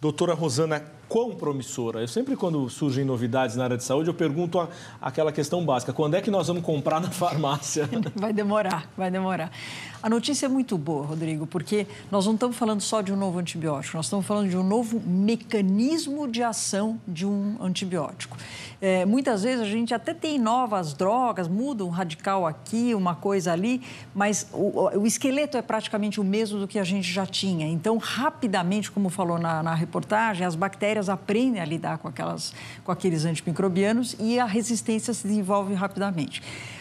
doutora Rosana, quão promissora? Eu sempre, quando surgem novidades na área de saúde, eu pergunto a, aquela questão básica: quando é que nós vamos comprar na farmácia? Vai demorar, vai demorar. A notícia é muito boa, Rodrigo, porque nós não estamos falando só de um novo antibiótico, nós estamos falando de um novo mecanismo de ação de um antibiótico. É, muitas vezes a gente até tem novas drogas, muda um radical aqui, uma coisa ali, mas o, o esqueleto é praticamente o mesmo do que a gente já tinha. Então, rapidamente, como falou na, na reportagem, as bactérias aprendem a lidar com, aquelas, com aqueles antimicrobianos e a resistência se desenvolve rapidamente.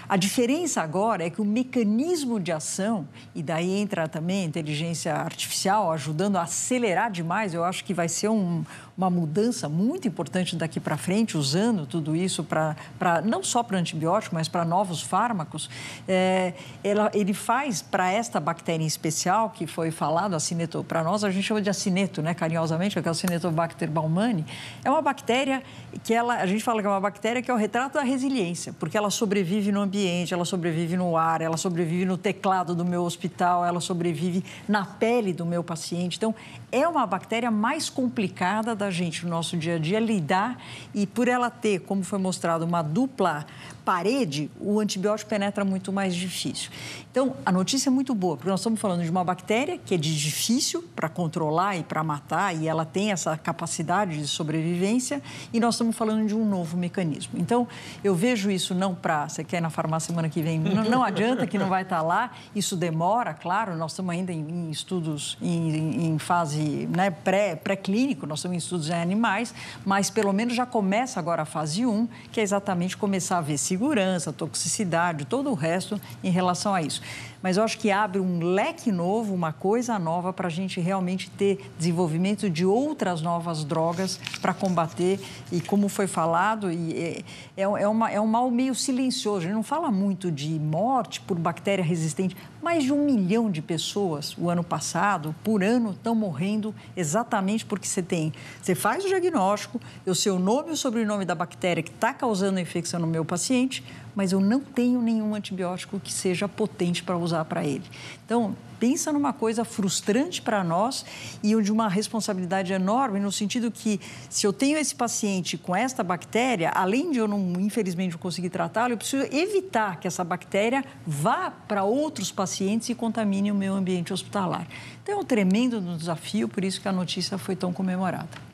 A diferença agora é que o mecanismo de ação, e daí entra também a inteligência artificial ajudando a acelerar demais, eu acho que vai ser um, uma mudança muito importante daqui para frente, usando tudo isso para não só para antibiótico, mas para novos fármacos. É, ela, ele faz para esta bactéria em especial, que foi falado, a cineto, para nós a gente chama de acineto, né, carinhosamente, que é o Cinetobacter baumani, é uma bactéria que ela, a gente fala que é uma bactéria que é o retrato da resiliência, porque ela sobrevive no ambiente, ela sobrevive no ar, ela sobrevive no teclado do meu hospital, ela sobrevive na pele do meu paciente. Então, é uma bactéria mais complicada da gente no nosso dia a dia lidar e por ela ter, como foi mostrado, uma dupla parede, o antibiótico penetra muito mais difícil. Então, a notícia é muito boa, porque nós estamos falando de uma bactéria que é difícil para controlar e para matar, e ela tem essa capacidade de sobrevivência, e nós estamos falando de um novo mecanismo. Então, eu vejo isso não para. Você quer ir na farmácia semana que vem? Não, não adianta que não vai estar tá lá, isso demora, claro, nós estamos ainda em, em estudos em, em fase né, pré-clínico, pré nós estamos em estudos em animais, mas pelo menos já começa agora a fase 1, que é exatamente começar a ver se segurança, toxicidade, todo o resto em relação a isso mas eu acho que abre um leque novo, uma coisa nova para a gente realmente ter desenvolvimento de outras novas drogas para combater. E como foi falado, e é, é, é, uma, é um mal meio silencioso. A gente não fala muito de morte por bactéria resistente. Mais de um milhão de pessoas o ano passado, por ano, estão morrendo exatamente porque você tem. Você faz o diagnóstico, eu sei o nome e o sobrenome da bactéria que está causando a infecção no meu paciente mas eu não tenho nenhum antibiótico que seja potente para usar para ele. Então, pensa numa coisa frustrante para nós e onde uma responsabilidade enorme no sentido que se eu tenho esse paciente com esta bactéria, além de eu não infelizmente não conseguir tratá-lo, eu preciso evitar que essa bactéria vá para outros pacientes e contamine o meu ambiente hospitalar. Então é um tremendo desafio, por isso que a notícia foi tão comemorada.